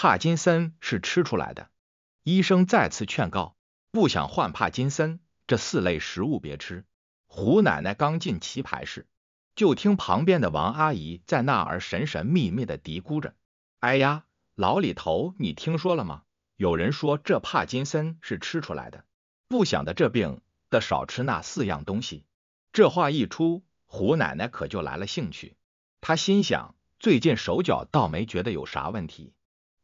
帕金森是吃出来的。医生再次劝告：不想患帕金森，这四类食物别吃。胡奶奶刚进棋牌室，就听旁边的王阿姨在那儿神神秘秘的嘀咕着：“哎呀，老李头，你听说了吗？有人说这帕金森是吃出来的，不想的这病的少吃那四样东西。”这话一出，胡奶奶可就来了兴趣。她心想：最近手脚倒没觉得有啥问题。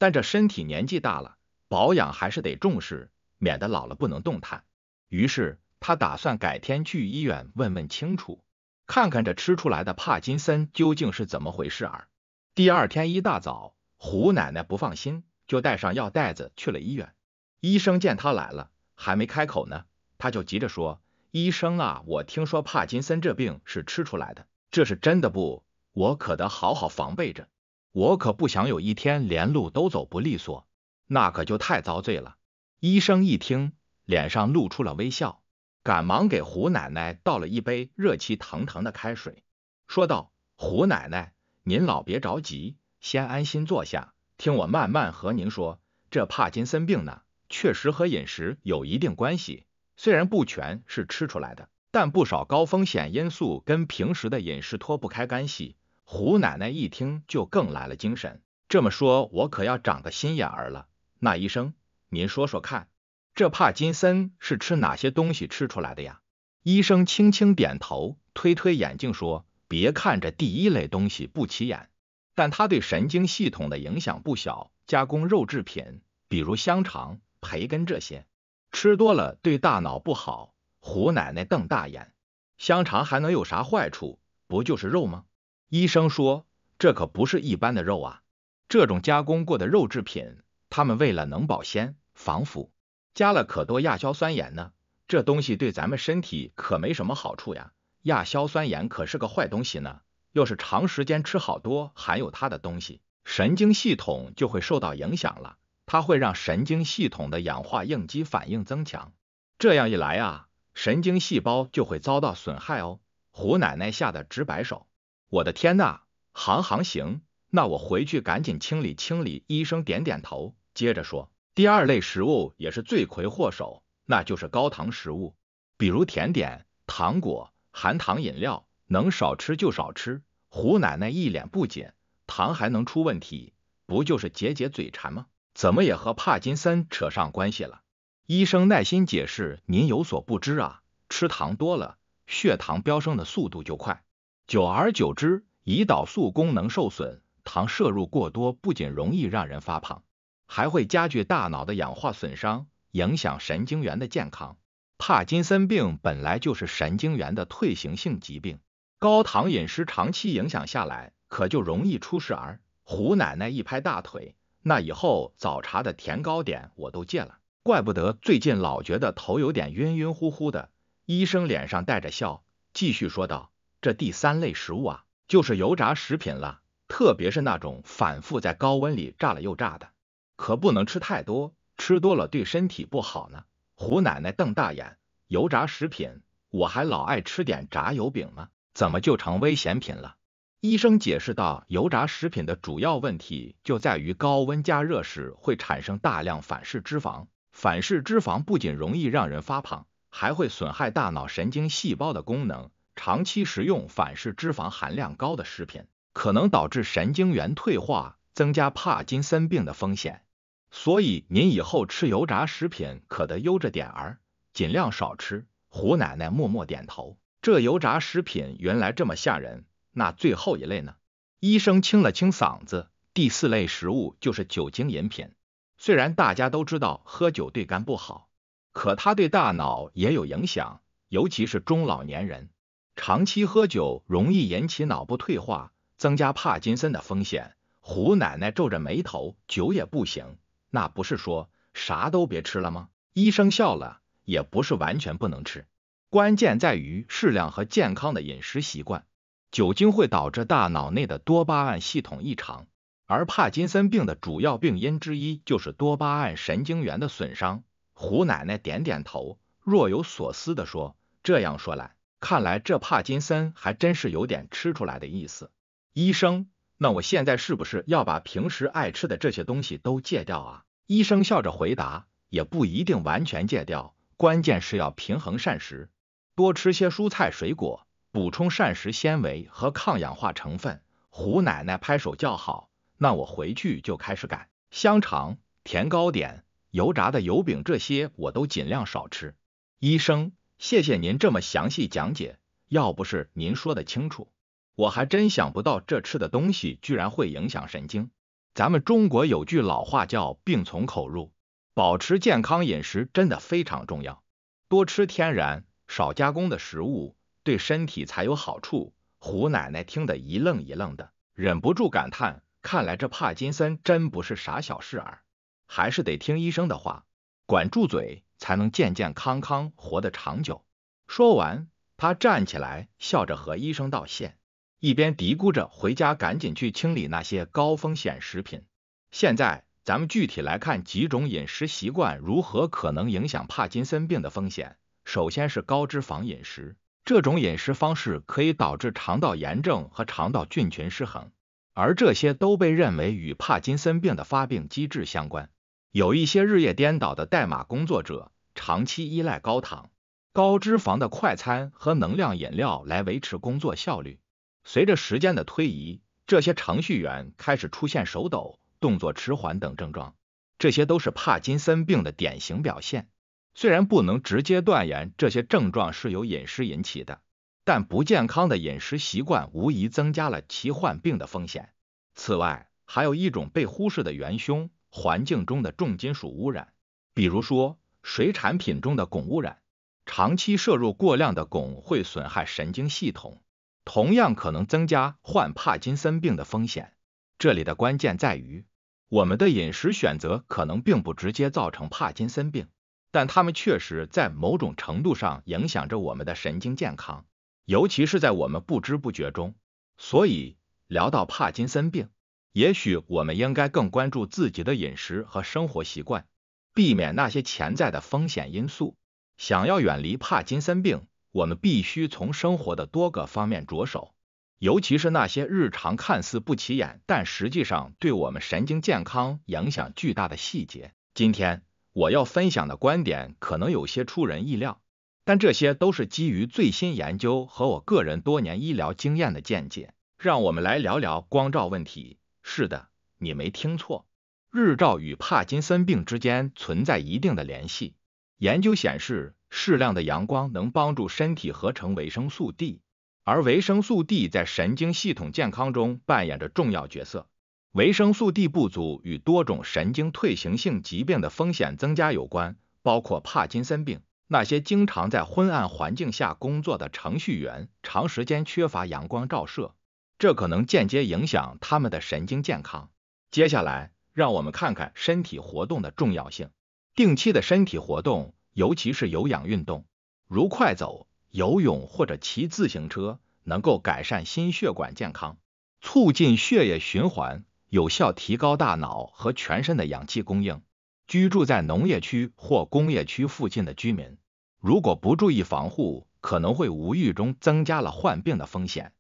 但这身体年纪大了，保养还是得重视，免得老了不能动弹。于是他打算改天去医院问问清楚，看看这吃出来的帕金森究竟是怎么回事儿。第二天一大早，胡奶奶不放心，就带上药袋子去了医院。医生见他来了，还没开口呢，他就急着说：“医生啊，我听说帕金森这病是吃出来的，这是真的不？我可得好好防备着。”我可不想有一天连路都走不利索，那可就太遭罪了。医生一听，脸上露出了微笑，赶忙给胡奶奶倒了一杯热气腾腾的开水，说道：“胡奶奶，您老别着急，先安心坐下，听我慢慢和您说。这帕金森病呢，确实和饮食有一定关系，虽然不全是吃出来的，但不少高风险因素跟平时的饮食脱不开干系。”胡奶奶一听就更来了精神。这么说，我可要长个心眼儿了。那医生，您说说看，这帕金森是吃哪些东西吃出来的呀？医生轻轻点头，推推眼镜说：“别看这第一类东西不起眼，但它对神经系统的影响不小。加工肉制品，比如香肠、培根这些，吃多了对大脑不好。”胡奶奶瞪大眼：“香肠还能有啥坏处？不就是肉吗？”医生说，这可不是一般的肉啊，这种加工过的肉制品，他们为了能保鲜、防腐，加了可多亚硝酸盐呢。这东西对咱们身体可没什么好处呀。亚硝酸盐可是个坏东西呢，要是长时间吃好多含有它的东西，神经系统就会受到影响了。它会让神经系统的氧化应激反应增强，这样一来啊，神经细胞就会遭到损害哦。胡奶奶吓得直摆手。我的天呐，行行行，那我回去赶紧清理清理。医生点点头，接着说，第二类食物也是罪魁祸首，那就是高糖食物，比如甜点、糖果、含糖饮料，能少吃就少吃。胡奶奶一脸不解，糖还能出问题？不就是解解嘴馋吗？怎么也和帕金森扯上关系了？医生耐心解释，您有所不知啊，吃糖多了，血糖飙升的速度就快。久而久之，胰岛素功能受损，糖摄入过多不仅容易让人发胖，还会加剧大脑的氧化损伤，影响神经元的健康。帕金森病本来就是神经元的退行性疾病，高糖饮食长期影响下来，可就容易出事儿。胡奶奶一拍大腿，那以后早茶的甜糕点我都戒了，怪不得最近老觉得头有点晕晕乎乎的。医生脸上带着笑，继续说道。这第三类食物啊，就是油炸食品了，特别是那种反复在高温里炸了又炸的，可不能吃太多，吃多了对身体不好呢。胡奶奶瞪大眼，油炸食品，我还老爱吃点炸油饼呢，怎么就成危险品了？医生解释道，油炸食品的主要问题就在于高温加热时会产生大量反式脂肪，反式脂肪不仅容易让人发胖，还会损害大脑神经细胞的功能。长期食用反式脂肪含量高的食品，可能导致神经元退化，增加帕金森病的风险。所以您以后吃油炸食品可得悠着点儿，尽量少吃。胡奶奶默默点头，这油炸食品原来这么吓人。那最后一类呢？医生清了清嗓子，第四类食物就是酒精饮品。虽然大家都知道喝酒对肝不好，可它对大脑也有影响，尤其是中老年人。长期喝酒容易引起脑部退化，增加帕金森的风险。胡奶奶皱着眉头，酒也不行。那不是说啥都别吃了吗？医生笑了，也不是完全不能吃，关键在于适量和健康的饮食习惯。酒精会导致大脑内的多巴胺系统异常，而帕金森病的主要病因之一就是多巴胺神经元的损伤。胡奶奶点点头，若有所思的说：“这样说来。”看来这帕金森还真是有点吃出来的意思。医生，那我现在是不是要把平时爱吃的这些东西都戒掉啊？医生笑着回答，也不一定完全戒掉，关键是要平衡膳食，多吃些蔬菜水果，补充膳食纤维和抗氧化成分。胡奶奶拍手叫好，那我回去就开始改，香肠、甜糕点、油炸的油饼这些我都尽量少吃。医生。谢谢您这么详细讲解，要不是您说的清楚，我还真想不到这吃的东西居然会影响神经。咱们中国有句老话叫“病从口入”，保持健康饮食真的非常重要。多吃天然、少加工的食物，对身体才有好处。胡奶奶听得一愣一愣的，忍不住感叹：“看来这帕金森真不是啥小事，儿，还是得听医生的话，管住嘴。”才能健健康康活得长久。说完，他站起来，笑着和医生道谢，一边嘀咕着回家赶紧去清理那些高风险食品。现在，咱们具体来看几种饮食习惯如何可能影响帕金森病的风险。首先是高脂肪饮食，这种饮食方式可以导致肠道炎症和肠道菌群失衡，而这些都被认为与帕金森病的发病机制相关。有一些日夜颠倒的代码工作者，长期依赖高糖、高脂肪的快餐和能量饮料来维持工作效率。随着时间的推移，这些程序员开始出现手抖、动作迟缓等症状，这些都是帕金森病的典型表现。虽然不能直接断言这些症状是由饮食引起的，但不健康的饮食习惯无疑增加了其患病的风险。此外，还有一种被忽视的元凶。环境中的重金属污染，比如说水产品中的汞污染，长期摄入过量的汞会损害神经系统，同样可能增加患帕金森病的风险。这里的关键在于，我们的饮食选择可能并不直接造成帕金森病，但它们确实在某种程度上影响着我们的神经健康，尤其是在我们不知不觉中。所以，聊到帕金森病。也许我们应该更关注自己的饮食和生活习惯，避免那些潜在的风险因素。想要远离帕金森病，我们必须从生活的多个方面着手，尤其是那些日常看似不起眼，但实际上对我们神经健康影响巨大的细节。今天我要分享的观点可能有些出人意料，但这些都是基于最新研究和我个人多年医疗经验的见解。让我们来聊聊光照问题。是的，你没听错，日照与帕金森病之间存在一定的联系。研究显示，适量的阳光能帮助身体合成维生素 D，而维生素 D 在神经系统健康中扮演着重要角色。维生素 D 不足与多种神经退行性疾病的风险增加有关，包括帕金森病。那些经常在昏暗环境下工作的程序员，长时间缺乏阳光照射。这可能间接影响他们的神经健康。接下来，让我们看看身体活动的重要性。定期的身体活动，尤其是有氧运动，如快走、游泳或者骑自行车，能够改善心血管健康，促进血液循环，有效提高大脑和全身的氧气供应。居住在农业区或工业区附近的居民，如果不注意防护，可能会无意中增加了患病的风险。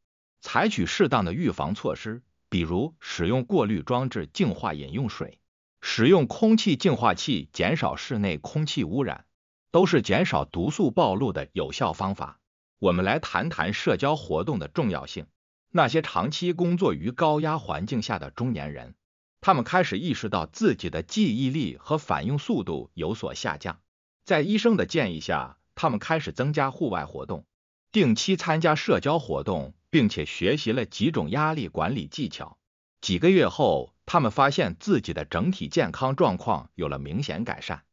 采取适当的预防措施，比如使用过滤装置净化饮用水，使用空气净化器减少室内空气污染，都是减少毒素暴露的有效方法。我们来谈谈社交活动的重要性。那些长期工作于高压环境下的中年人，他们开始意识到自己的记忆力和反应速度有所下降。在医生的建议下，他们开始增加户外活动，定期参加社交活动。并且学习了几种压力管理技巧。几个月后，他们发现自己的整体健康状况有了明显改善。